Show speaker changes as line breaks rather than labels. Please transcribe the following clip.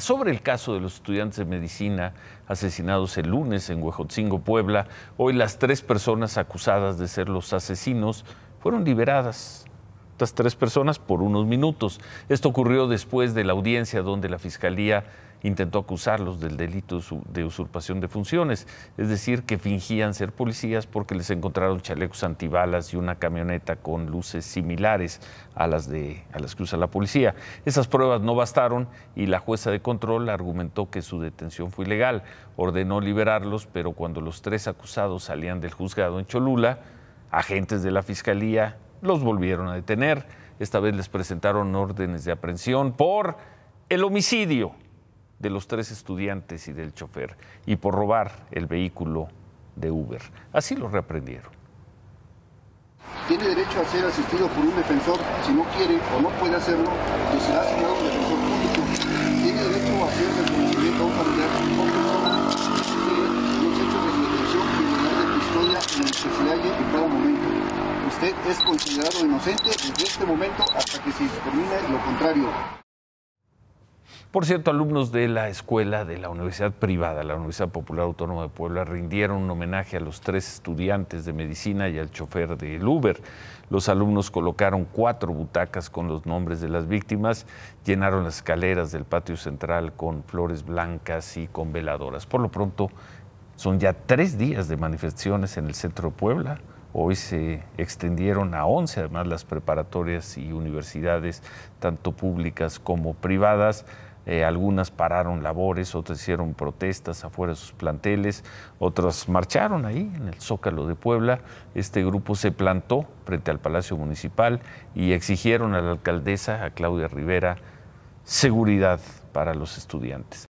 Sobre el caso de los estudiantes de medicina asesinados el lunes en Huejotzingo, Puebla, hoy las tres personas acusadas de ser los asesinos fueron liberadas. Estas tres personas por unos minutos. Esto ocurrió después de la audiencia donde la Fiscalía intentó acusarlos del delito de usurpación de funciones, es decir, que fingían ser policías porque les encontraron chalecos antibalas y una camioneta con luces similares a las, de, a las que usa la policía. Esas pruebas no bastaron y la jueza de control argumentó que su detención fue ilegal, ordenó liberarlos, pero cuando los tres acusados salían del juzgado en Cholula, agentes de la fiscalía los volvieron a detener. Esta vez les presentaron órdenes de aprehensión por el homicidio de los tres estudiantes y del chofer y por robar el vehículo de Uber. Así lo reaprendieron.
Tiene derecho a ser asistido por un defensor. Si no quiere o no puede hacerlo, pues será asignado un defensor público. Tiene derecho a hacer reconocimiento a un familiar o de detención criminal de en el que se halle en cada momento. Usted es considerado inocente desde este momento hasta que se determine lo contrario.
Por cierto, alumnos de la escuela de la Universidad Privada, la Universidad Popular Autónoma de Puebla, rindieron un homenaje a los tres estudiantes de medicina y al chofer del Uber. Los alumnos colocaron cuatro butacas con los nombres de las víctimas, llenaron las escaleras del patio central con flores blancas y con veladoras. Por lo pronto, son ya tres días de manifestaciones en el centro de Puebla. Hoy se extendieron a 11 además las preparatorias y universidades, tanto públicas como privadas eh, algunas pararon labores, otras hicieron protestas afuera de sus planteles, otras marcharon ahí en el Zócalo de Puebla. Este grupo se plantó frente al Palacio Municipal y exigieron a la alcaldesa, a Claudia Rivera, seguridad para los estudiantes.